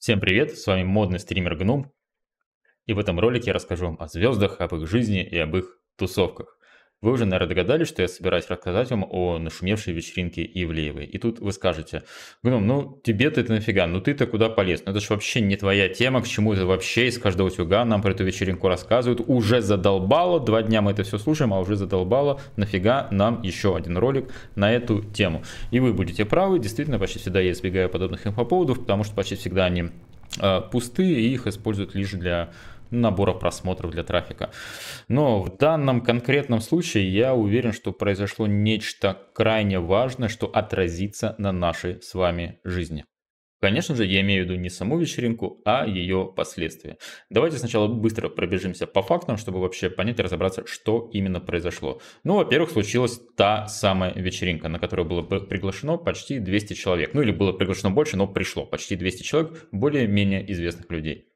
Всем привет, с вами модный стример Гном, и в этом ролике я расскажу вам о звездах, об их жизни и об их тусовках. Вы уже, наверное, догадались, что я собираюсь рассказать вам о нашумевшей вечеринке Ивлеевой. И тут вы скажете, Гном, ну тебе то это нафига, ну ты-то куда полез? Ну это же вообще не твоя тема, к чему это вообще из каждого тюга нам про эту вечеринку рассказывают. Уже задолбало, два дня мы это все слушаем, а уже задолбало, нафига нам еще один ролик на эту тему. И вы будете правы, действительно, почти всегда я избегаю подобных инфоповодов, потому что почти всегда они э, пустые и их используют лишь для набора просмотров для трафика. Но в данном конкретном случае я уверен, что произошло нечто крайне важное, что отразится на нашей с вами жизни. Конечно же, я имею в виду не саму вечеринку, а ее последствия. Давайте сначала быстро пробежимся по фактам, чтобы вообще понять и разобраться, что именно произошло. Ну, во-первых, случилась та самая вечеринка, на которую было приглашено почти 200 человек. Ну, или было приглашено больше, но пришло почти 200 человек, более-менее известных людей.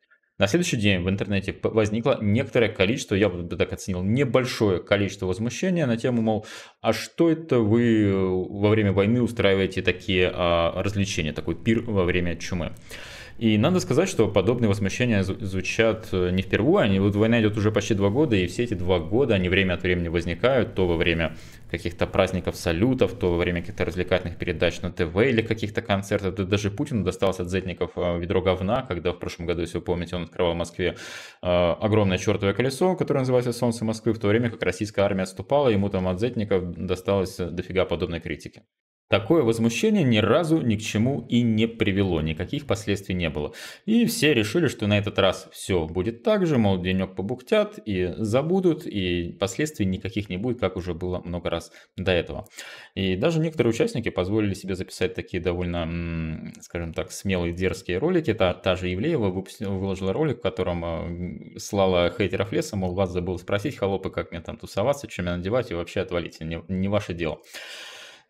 На следующий день в интернете возникло некоторое количество, я бы так оценил, небольшое количество возмущения на тему, мол, а что это вы э, во время войны устраиваете такие а, развлечения, такой пир во время чумы? И надо сказать, что подобные возмущения звучат э, не впервые. Они, вот война идет уже почти два года, и все эти два года они время от времени возникают, то во время каких-то праздников, салютов, то во время каких-то развлекательных передач на ТВ или каких-то концертов. Да даже Путину досталось от зетников э, ведро говна, когда в прошлом году, если вы помните, он открывал в Москве э, огромное чертовое колесо, которое называется «Солнце Москвы», в то время как российская армия отступала, ему там от зетников досталось дофига подобной критики. Такое возмущение ни разу ни к чему и не привело, никаких последствий не было. И все решили, что на этот раз все будет так же, мол, денек побухтят и забудут, и последствий никаких не будет, как уже было много раз до этого. И даже некоторые участники позволили себе записать такие довольно, скажем так, смелые, дерзкие ролики. Та, та же Евлеева выпустила, выложила ролик, в котором э, слала хейтеров леса, мол, вас забыл спросить, холопы, как мне там тусоваться, чем мне надевать, и вообще отвалить, не, не ваше дело.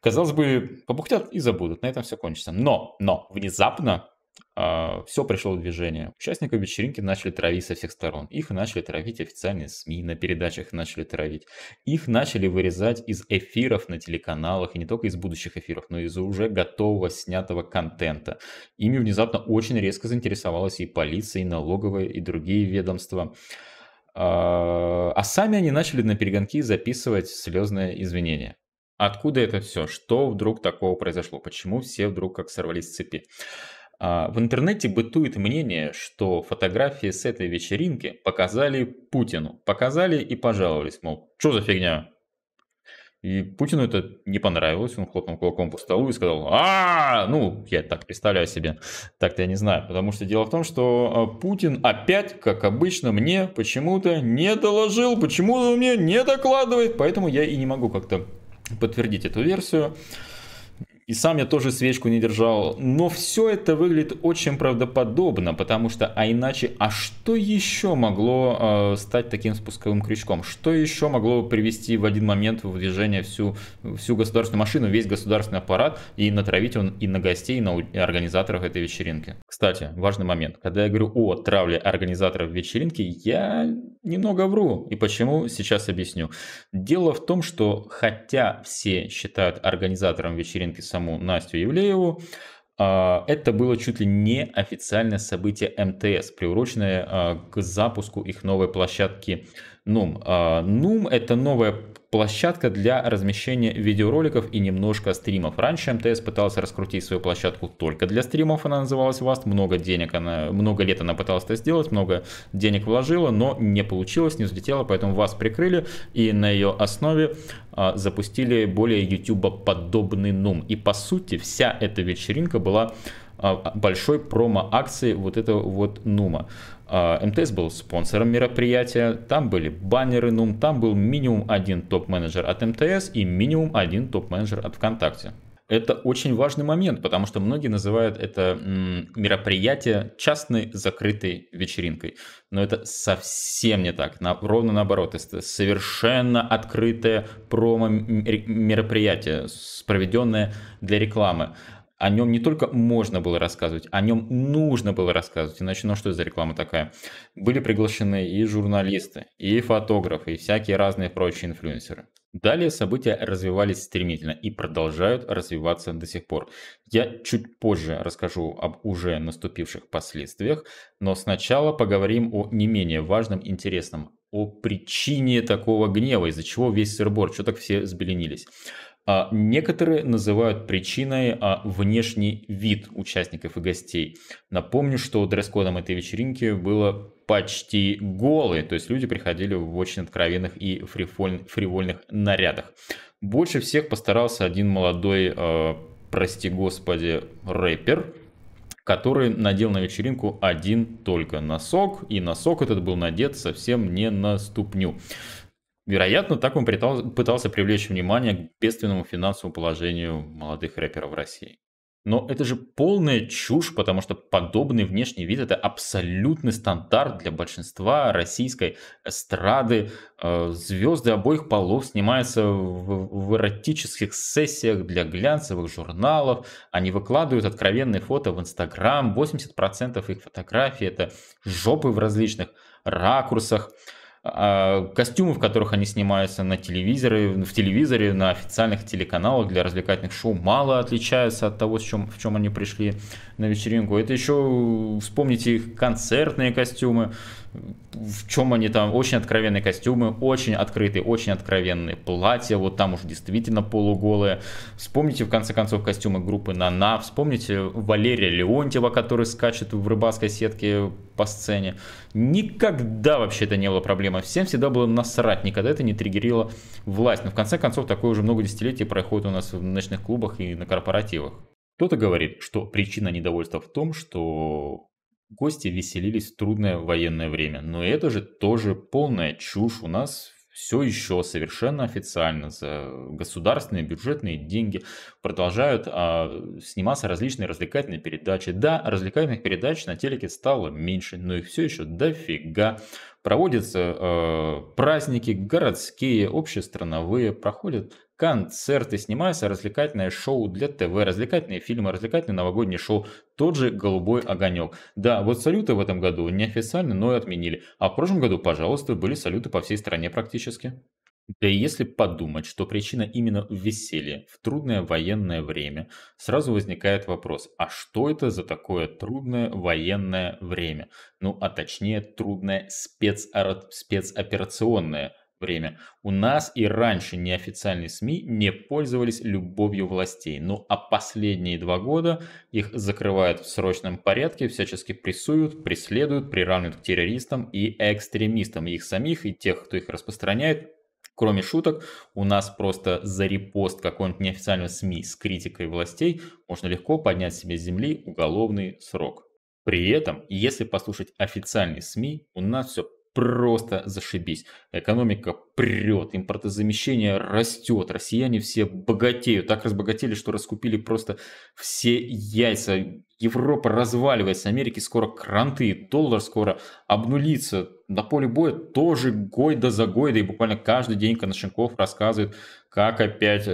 Казалось бы, побухтят и забудут, на этом все кончится. Но, но, внезапно э, а, все пришло в движение. Участников вечеринки начали травить со всех сторон. Их начали травить официальные СМИ, на передачах начали травить. Их начали вырезать из эфиров на телеканалах, и не только из будущих эфиров, но и из уже готового снятого контента. Ими внезапно очень резко заинтересовалась и полиция, и налоговые, и другие ведомства. А, а сами они начали на перегонки записывать слезные извинения. Откуда это все? Что вдруг такого произошло? Почему все вдруг как сорвались с цепи? А, в интернете бытует мнение, что фотографии с этой вечеринки показали Путину. Показали и пожаловались, мол, что за фигня? И Путину это не понравилось, он хлопнул кулаком по столу и сказал, а, ну, я так представляю себе, так-то я не знаю, потому что дело в том, что а, Путин опять, как обычно, мне почему-то не доложил, почему то мне не докладывает, поэтому я и не могу как-то подтвердить эту версию. И сам я тоже свечку не держал. Но все это выглядит очень правдоподобно, потому что, а иначе, а что еще могло э, стать таким спусковым крючком? Что еще могло привести в один момент в движение всю, всю государственную машину, весь государственный аппарат и натравить он и на гостей, и на организаторов этой вечеринки? Кстати, важный момент. Когда я говорю о травле организаторов вечеринки, я немного вру. И почему, сейчас объясню. Дело в том, что хотя все считают организатором вечеринки саму Настю Евлееву. А, это было чуть ли не официальное событие МТС, приуроченное а, к запуску их новой площадки NUM. NUM а, – это новая площадка для размещения видеороликов и немножко стримов. Раньше МТС пытался раскрутить свою площадку только для стримов, она называлась Vast, много денег она, много лет она пыталась это сделать, много денег вложила, но не получилось, не взлетело, поэтому Vast прикрыли и на ее основе а, запустили более YouTube подобный нум. И по сути вся эта вечеринка была а, большой промо-акции вот этого вот Нума. А, МТС был спонсором мероприятия, там были баннеры нум, там был минимум один топ-менеджер от МТС и минимум один топ-менеджер от ВКонтакте. Это очень важный момент, потому что многие называют это мероприятие частной закрытой вечеринкой. Но это совсем не так. На, ровно наоборот, это совершенно открытое промо-мероприятие, проведенное для рекламы о нем не только можно было рассказывать, о нем нужно было рассказывать, иначе ну что за реклама такая? Были приглашены и журналисты, и фотографы, и всякие разные прочие инфлюенсеры. Далее события развивались стремительно и продолжают развиваться до сих пор. Я чуть позже расскажу об уже наступивших последствиях, но сначала поговорим о не менее важном, интересном, о причине такого гнева, из-за чего весь сырбор, что так все сбеленились. А некоторые называют причиной а, внешний вид участников и гостей. Напомню, что дресс-кодом этой вечеринки было почти голые, то есть люди приходили в очень откровенных и фривольных, фривольных нарядах. Больше всех постарался один молодой, э, прости господи, рэпер, который надел на вечеринку один только носок, и носок этот был надет совсем не на ступню. Вероятно, так он пытался привлечь внимание к бедственному финансовому положению молодых рэперов России. Но это же полная чушь, потому что подобный внешний вид – это абсолютный стандарт для большинства российской эстрады. Э, звезды обоих полов снимаются в, в эротических сессиях для глянцевых журналов. Они выкладывают откровенные фото в Инстаграм. 80% их фотографий – это жопы в различных ракурсах. А, костюмы, в которых они снимаются на телевизоре, в телевизоре, на официальных телеканалах для развлекательных шоу, мало отличаются от того, с чем, в чем они пришли на вечеринку. Это еще, вспомните их концертные костюмы, в чем они там, очень откровенные костюмы, очень открытые, очень откровенные платья, вот там уж действительно полуголые. Вспомните, в конце концов, костюмы группы Нана, вспомните Валерия Леонтьева, который скачет в рыбацкой сетке по сцене. Никогда вообще это не было проблемой, всем всегда было насрать, никогда это не триггерило власть. Но в конце концов, такое уже много десятилетий проходит у нас в ночных клубах и на корпоративах. Кто-то говорит, что причина недовольства в том, что гости веселились в трудное военное время. Но это же тоже полная чушь. У нас все еще совершенно официально за государственные бюджетные деньги продолжают а, сниматься различные развлекательные передачи. Да, развлекательных передач на телеке стало меньше, но их все еще дофига. Проводятся э, праздники городские, общестрановые, проходят концерты снимается развлекательное шоу для ТВ, развлекательные фильмы, развлекательное новогоднее шоу, тот же «Голубой огонек». Да, вот салюты в этом году неофициально, но и отменили. А в прошлом году, пожалуйста, были салюты по всей стране практически. Да и если подумать, что причина именно в веселье, в трудное военное время, сразу возникает вопрос, а что это за такое трудное военное время? Ну, а точнее, трудное спецор... спецоперационное время. У нас и раньше неофициальные СМИ не пользовались любовью властей, ну а последние два года их закрывают в срочном порядке, всячески прессуют, преследуют, приравнивают к террористам и экстремистам, их самих, и тех, кто их распространяет, Кроме шуток, у нас просто за репост какой-нибудь неофициального СМИ с критикой властей можно легко поднять себе с земли уголовный срок. При этом, если послушать официальные СМИ, у нас все просто зашибись. Экономика прет, импортозамещение растет, россияне все богатеют, так разбогатели, что раскупили просто все яйца. Европа разваливается, Америке скоро кранты, доллар скоро обнулится. На поле боя тоже гойда за гойда, и буквально каждый день Коношенков рассказывает, как опять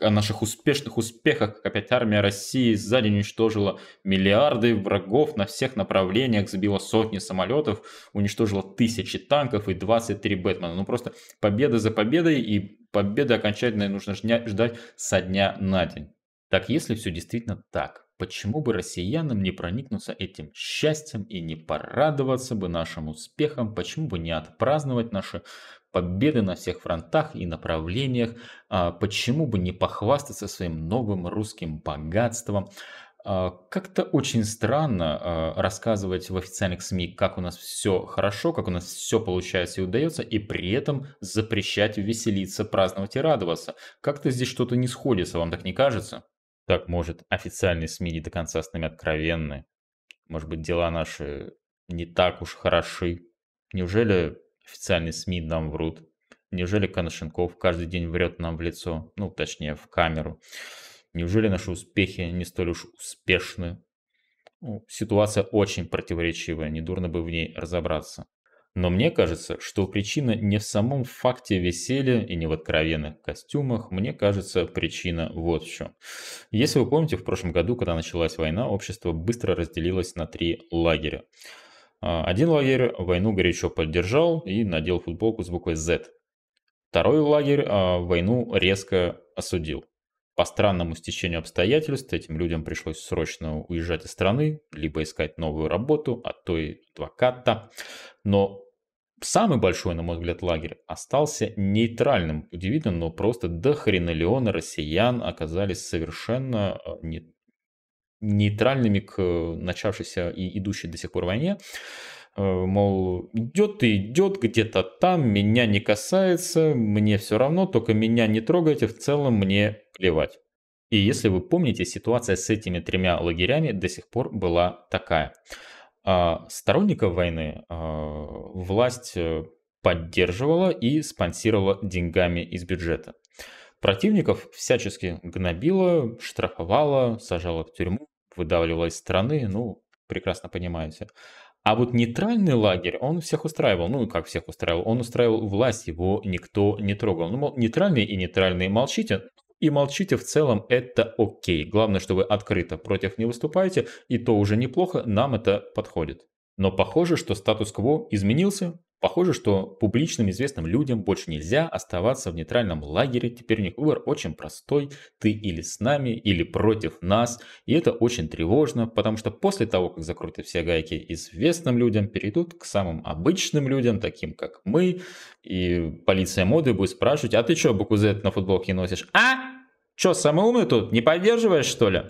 о наших успешных успехах, как опять армия России за день уничтожила миллиарды врагов на всех направлениях, забила сотни самолетов, уничтожила тысячи танков и 23 Бэтмена. Ну просто победа за победой, и победы окончательной нужно ждать со дня на день. Так если все действительно так, почему бы россиянам не проникнуться этим счастьем и не порадоваться бы нашим успехам, почему бы не отпраздновать наши победы на всех фронтах и направлениях, а почему бы не похвастаться своим новым русским богатством, а, как-то очень странно а, рассказывать в официальных СМИ, как у нас все хорошо, как у нас все получается и удается, и при этом запрещать веселиться, праздновать и радоваться. Как-то здесь что-то не сходится, вам так не кажется? Так, может, официальные СМИ не до конца с нами откровенны? Может быть, дела наши не так уж хороши? Неужели официальные СМИ нам врут? Неужели Коношенков каждый день врет нам в лицо? Ну, точнее, в камеру. Неужели наши успехи не столь уж успешны? Ну, ситуация очень противоречивая, недурно бы в ней разобраться. Но мне кажется, что причина не в самом факте веселья и не в откровенных костюмах, мне кажется, причина вот в чем. Если вы помните, в прошлом году, когда началась война, общество быстро разделилось на три лагеря. А, один лагерь войну горячо поддержал и надел футболку с буквой Z. Второй лагерь а, войну резко осудил. По странному стечению обстоятельств этим людям пришлось срочно уезжать из страны, либо искать новую работу, а то и адвоката. Но самый большой, на мой взгляд, лагерь остался нейтральным. Удивительно, но просто до хрена Леона россиян оказались совершенно э, не... нейтральными к э, начавшейся и идущей до сих пор войне э, мол, идет и идет где-то там, меня не касается, мне все равно, только меня не трогайте, в целом мне плевать. И если вы помните, ситуация с этими тремя лагерями до сих пор была такая. А, сторонников войны а, власть э, поддерживала и спонсировала деньгами из бюджета. Противников всячески гнобила, штрафовала, сажала в тюрьму, выдавливала из страны, ну, прекрасно понимаете. А вот нейтральный лагерь, он всех устраивал. Ну, как всех устраивал? Он устраивал власть, его никто не трогал. Ну, мол, нейтральные и нейтральные молчите, и молчите в целом, это окей. Главное, что вы открыто против не выступаете, и то уже неплохо, нам это подходит. Но похоже, что статус-кво изменился. Похоже, что публичным известным людям больше нельзя оставаться в нейтральном лагере. Теперь у них выбор очень простой. Ты или с нами, или против нас. И это очень тревожно, потому что после того, как закрутят все гайки известным людям, перейдут к самым обычным людям, таким как мы. И полиция моды будет спрашивать, а ты что букву на футболке носишь? А? Что самый умный тут? Не поддерживаешь, что ли?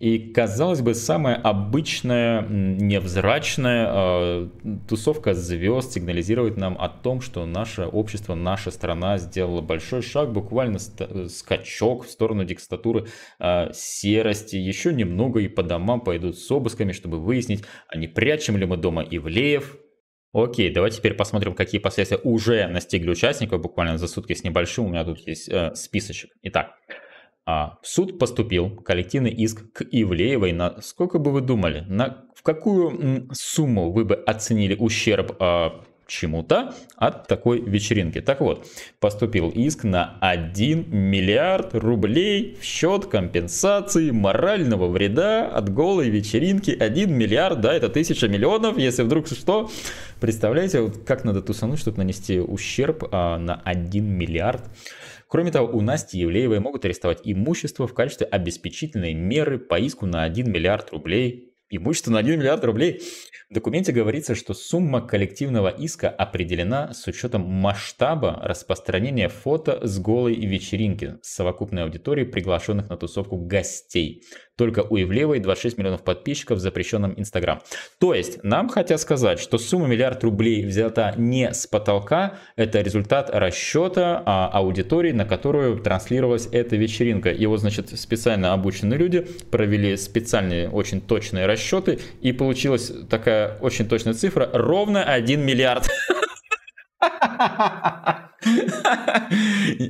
И, казалось бы, самая обычная, невзрачная э, тусовка звезд сигнализирует нам о том, что наше общество, наша страна сделала большой шаг, буквально скачок в сторону дикстатуры э, а, серости. Еще немного и по домам пойдут с обысками, чтобы выяснить, а не прячем ли мы дома Ивлеев, Окей, давайте теперь посмотрим, какие последствия уже настигли участников буквально за сутки с небольшим. У меня тут есть э, списочек. Итак, а в суд поступил коллективный иск к Ивлеевой на, сколько бы вы думали, на, в какую сумму вы бы оценили ущерб а, чему-то от такой вечеринки. Так вот, поступил иск на 1 миллиард рублей в счет компенсации морального вреда от голой вечеринки. 1 миллиард, да, это тысяча миллионов, если вдруг что. Представляете, вот как надо тусануть, чтобы нанести ущерб а, на 1 миллиард Кроме того, у Насти Евлеевой могут арестовать имущество в качестве обеспечительной меры по иску на 1 миллиард рублей имущество на 1 миллиард рублей. В документе говорится, что сумма коллективного иска определена с учетом масштаба распространения фото с голой вечеринки с совокупной аудиторией приглашенных на тусовку гостей. Только у Ивлевой 26 миллионов подписчиков в запрещенном Инстаграм. То есть нам хотят сказать, что сумма миллиард рублей взята не с потолка, это результат расчета а, аудитории, на которую транслировалась эта вечеринка. И вот, значит, специально обученные люди провели специальные очень точные расчеты, и получилась такая очень точная цифра, ровно 1 миллиард. Ha ha ha ha!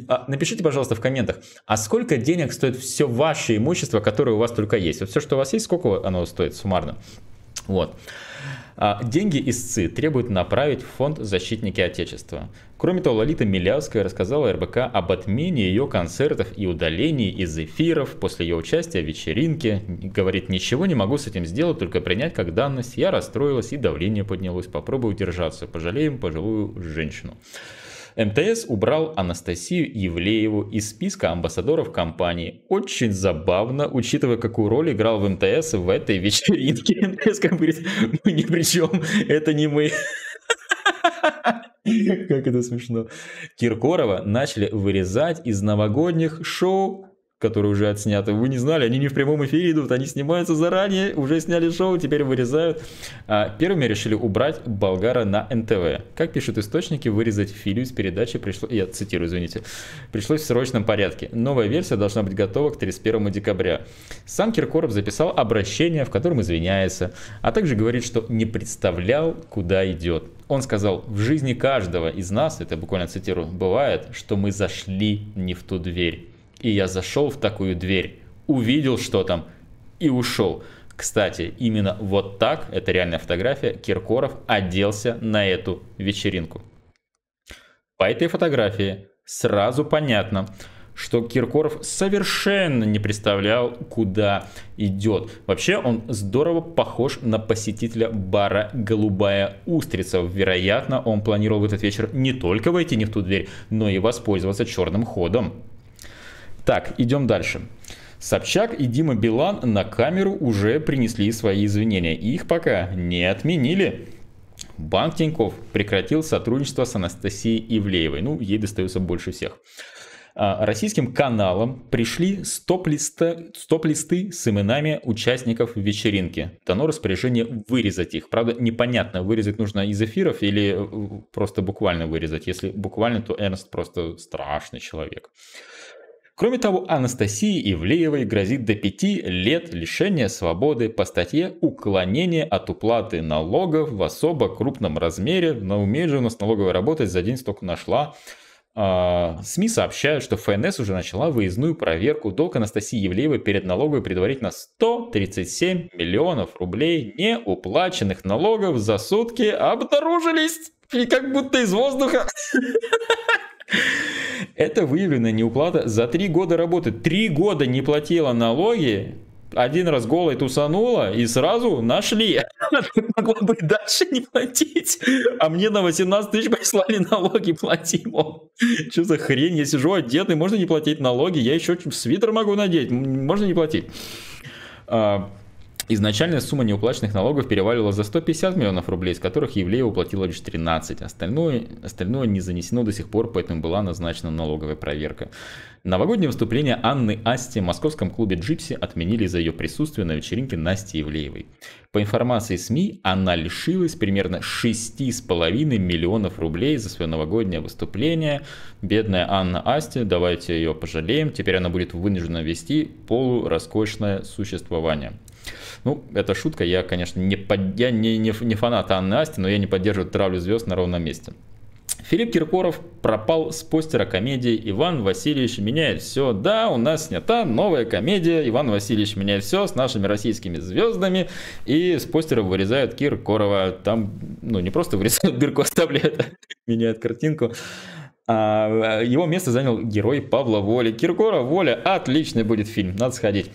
А, напишите, пожалуйста, в комментах, а сколько денег стоит все ваше имущество, которое у вас только есть? Вот все, что у вас есть, сколько оно стоит суммарно? Вот. А, деньги истцы требуют направить в фонд «Защитники Отечества». Кроме того, Лолита Милявская рассказала РБК об отмене ее концертов и удалении из эфиров после ее участия в вечеринке. Говорит, ничего не могу с этим сделать, только принять как данность. Я расстроилась и давление поднялось. Попробую держаться. Пожалеем пожилую женщину. МТС убрал Анастасию Евлееву из списка амбассадоров компании. Очень забавно, учитывая, какую роль играл в МТС в этой вечеринке. МТС как говорит, мы ни при чем, это не мы. Как это смешно. Киркорова начали вырезать из новогодних шоу которые уже отсняты. Вы не знали, они не в прямом эфире идут, они снимаются заранее, уже сняли шоу, теперь вырезают. А, первыми решили убрать болгара на НТВ. Как пишут источники, вырезать филию с передачи пришло... Я цитирую, извините. Пришлось в срочном порядке. Новая версия должна быть готова к 31 декабря. Сам Киркоров записал обращение, в котором извиняется, а также говорит, что не представлял, куда идет. Он сказал, в жизни каждого из нас, это буквально цитирую, бывает, что мы зашли не в ту дверь. И я зашел в такую дверь, увидел, что там, и ушел. Кстати, именно вот так, это реальная фотография, Киркоров оделся на эту вечеринку. По этой фотографии сразу понятно, что Киркоров совершенно не представлял, куда идет. Вообще, он здорово похож на посетителя бара «Голубая устрица». Вероятно, он планировал в этот вечер не только войти не в ту дверь, но и воспользоваться черным ходом. Так, идем дальше. Собчак и Дима Билан на камеру уже принесли свои извинения. Их пока не отменили. Банк Тиньков прекратил сотрудничество с Анастасией Ивлеевой. Ну, ей достается больше всех. А, российским каналам пришли стоп-листы стоп с именами участников вечеринки. Дано распоряжение вырезать их. Правда, непонятно, вырезать нужно из эфиров или э, просто буквально вырезать. Если буквально, то Эрнст просто страшный человек. Кроме того, Анастасии Ивлеевой грозит до пяти лет лишения свободы по статье «Уклонение от уплаты налогов в особо крупном размере». На уме же у нас налоговая работа за день столько нашла. А, СМИ сообщают, что ФНС уже начала выездную проверку долг Анастасии Евлеевой перед налоговой предварительно 137 миллионов рублей неуплаченных налогов за сутки обнаружились. И как будто из воздуха. Это выявлена неуплата за три года работы. Три года не платила налоги, один раз голой тусанула и сразу нашли. могла бы дальше не платить. А мне на 18 тысяч прислали налоги, платимо. Что за хрень? Я сижу одетый, можно не платить налоги. Я еще свитер могу надеть, можно не платить. А, Изначально сумма неуплаченных налогов перевалила за 150 миллионов рублей, из которых Евлеева уплатила лишь 13. Остальное, остальное не занесено до сих пор, поэтому была назначена налоговая проверка. Новогоднее выступление Анны Асти в московском клубе «Джипси» отменили за ее присутствие на вечеринке Насти Евлеевой. По информации СМИ, она лишилась примерно 6,5 миллионов рублей за свое новогоднее выступление. Бедная Анна Асти, давайте ее пожалеем, теперь она будет вынуждена вести полуроскошное существование. Ну, это шутка, я, конечно, не, под... я не, не, не фанат Анны Асти, но я не поддерживаю травлю звезд на ровном месте. Филипп Киркоров пропал с постера комедии «Иван Васильевич меняет все». Да, у нас снята новая комедия «Иван Васильевич меняет все» с нашими российскими звездами. И с постера вырезают Киркорова. Там, ну, не просто вырезают дырку, а оставляют, а меняют картинку. А его место занял герой Павла Воли. Киркоров, Воля, отличный будет фильм, надо сходить.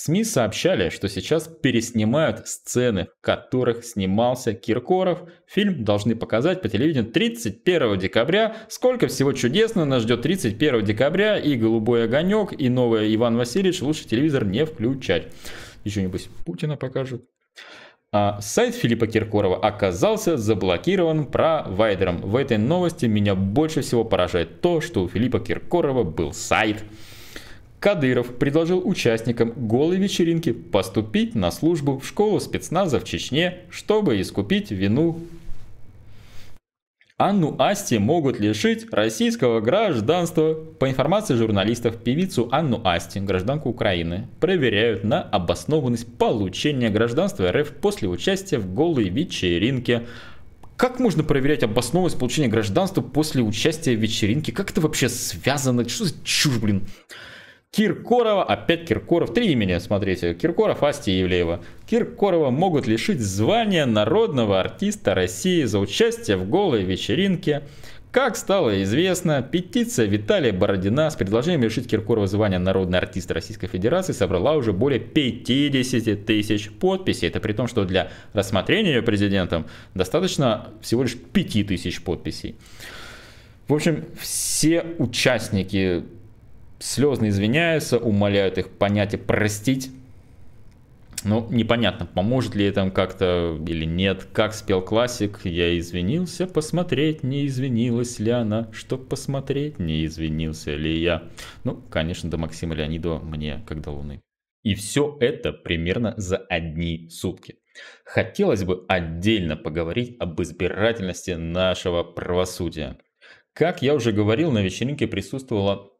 СМИ сообщали, что сейчас переснимают сцены, в которых снимался Киркоров. Фильм должны показать по телевидению 31 декабря. Сколько всего чудесно нас ждет 31 декабря. И «Голубой огонек», и новый «Иван Васильевич» лучше телевизор не включать. Еще нибудь Путина покажут. А сайт Филиппа Киркорова оказался заблокирован провайдером. В этой новости меня больше всего поражает то, что у Филиппа Киркорова был сайт – Кадыров предложил участникам голой вечеринки поступить на службу в школу спецназа в Чечне, чтобы искупить вину. Анну Асти могут лишить российского гражданства. По информации журналистов, певицу Анну Асти, гражданку Украины, проверяют на обоснованность получения гражданства РФ после участия в голой вечеринке. Как можно проверять обоснованность получения гражданства после участия в вечеринке? Как это вообще связано? Что за чушь, блин? Киркорова, опять Киркоров, три имени, смотрите, Киркоров, Асти и Евлеева. Киркорова могут лишить звания народного артиста России за участие в голой вечеринке. Как стало известно, петиция Виталия Бородина с предложением лишить Киркорова звания народный артист Российской Федерации собрала уже более 50 тысяч подписей. Это при том, что для рассмотрения ее президентом достаточно всего лишь 5 тысяч подписей. В общем, все участники слезно извиняются, умоляют их понять и простить. Ну, непонятно, поможет ли это как-то или нет. Как спел классик, я извинился, посмотреть, не извинилась ли она, что посмотреть, не извинился ли я. Ну, конечно, до Максима Леонидова мне, как до луны. И все это примерно за одни сутки. Хотелось бы отдельно поговорить об избирательности нашего правосудия. Как я уже говорил, на вечеринке присутствовало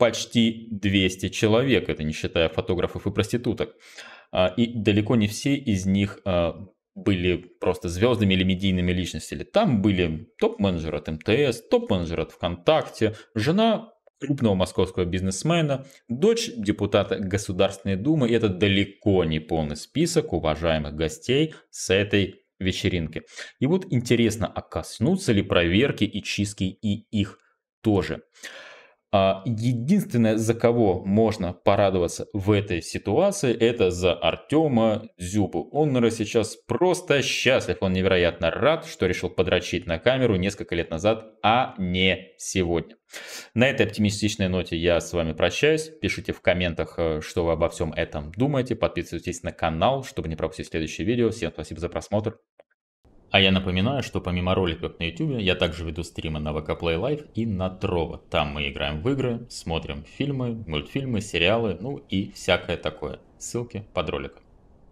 почти 200 человек, это не считая фотографов и проституток. А, и далеко не все из них а, были просто звездами или медийными личностями. Там были топ-менеджер от МТС, топ-менеджер от ВКонтакте, жена крупного московского бизнесмена, дочь депутата Государственной Думы. И это далеко не полный список уважаемых гостей с этой вечеринки. И вот интересно, а коснутся ли проверки и чистки и их тоже? А единственное, за кого можно порадоваться в этой ситуации, это за Артема Зюбу. Он, наверное, сейчас просто счастлив. Он невероятно рад, что решил подрочить на камеру несколько лет назад, а не сегодня. На этой оптимистичной ноте я с вами прощаюсь. Пишите в комментах, э, что вы обо всем этом думаете. Подписывайтесь на канал, чтобы не пропустить следующие видео. Всем спасибо за просмотр. А я напоминаю, что помимо роликов на YouTube, я также веду стримы на VK Play Live и на Trovo. Там мы играем в игры, смотрим фильмы, мультфильмы, сериалы, ну и всякое такое. Ссылки под роликом.